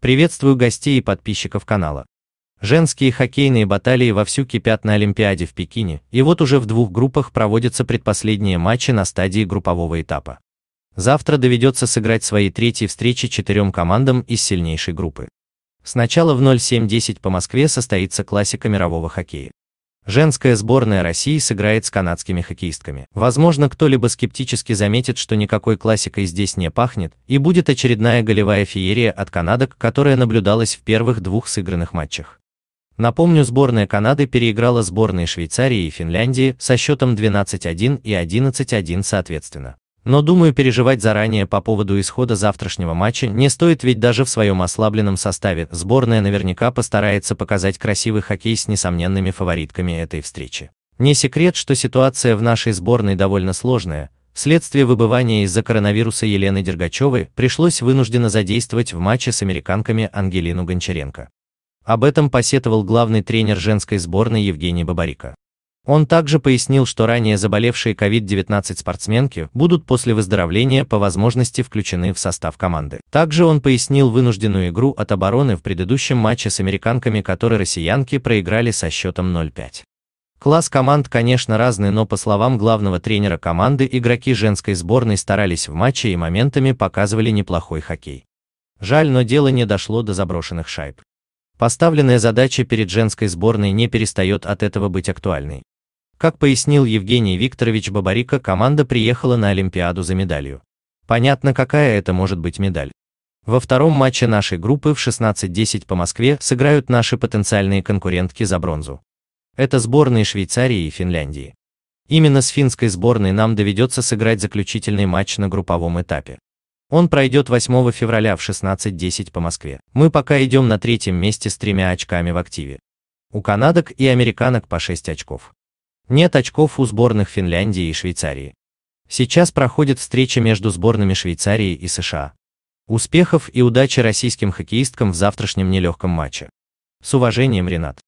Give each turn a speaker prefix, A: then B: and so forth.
A: Приветствую гостей и подписчиков канала. Женские хоккейные баталии вовсю кипят на Олимпиаде в Пекине, и вот уже в двух группах проводятся предпоследние матчи на стадии группового этапа. Завтра доведется сыграть свои третьи встречи четырем командам из сильнейшей группы. Сначала в 07.10 по Москве состоится классика мирового хоккея. Женская сборная России сыграет с канадскими хоккеистками. Возможно, кто-либо скептически заметит, что никакой классикой здесь не пахнет, и будет очередная голевая феерия от канадок, которая наблюдалась в первых двух сыгранных матчах. Напомню, сборная Канады переиграла сборные Швейцарии и Финляндии со счетом 12-1 и 11-1 соответственно. Но думаю, переживать заранее по поводу исхода завтрашнего матча не стоит, ведь даже в своем ослабленном составе сборная наверняка постарается показать красивый хоккей с несомненными фаворитками этой встречи. Не секрет, что ситуация в нашей сборной довольно сложная, вследствие выбывания из-за коронавируса Елены Дергачевой пришлось вынужденно задействовать в матче с американками Ангелину Гончаренко. Об этом посетовал главный тренер женской сборной Евгений Бабарика. Он также пояснил, что ранее заболевшие COVID-19 спортсменки будут после выздоровления по возможности включены в состав команды. Также он пояснил вынужденную игру от обороны в предыдущем матче с американками, который россиянки проиграли со счетом 0-5. Класс команд, конечно, разный, но по словам главного тренера команды, игроки женской сборной старались в матче и моментами показывали неплохой хоккей. Жаль, но дело не дошло до заброшенных шайб. Поставленная задача перед женской сборной не перестает от этого быть актуальной. Как пояснил Евгений Викторович Бабарико, команда приехала на Олимпиаду за медалью. Понятно, какая это может быть медаль. Во втором матче нашей группы в 16:10 по Москве сыграют наши потенциальные конкурентки за бронзу. Это сборные Швейцарии и Финляндии. Именно с финской сборной нам доведется сыграть заключительный матч на групповом этапе. Он пройдет 8 февраля в 16.10 по Москве. Мы пока идем на третьем месте с тремя очками в активе. У канадок и американок по 6 очков. Нет очков у сборных Финляндии и Швейцарии. Сейчас проходит встреча между сборными Швейцарии и США. Успехов и удачи российским хоккеисткам в завтрашнем нелегком матче. С уважением, Ренат.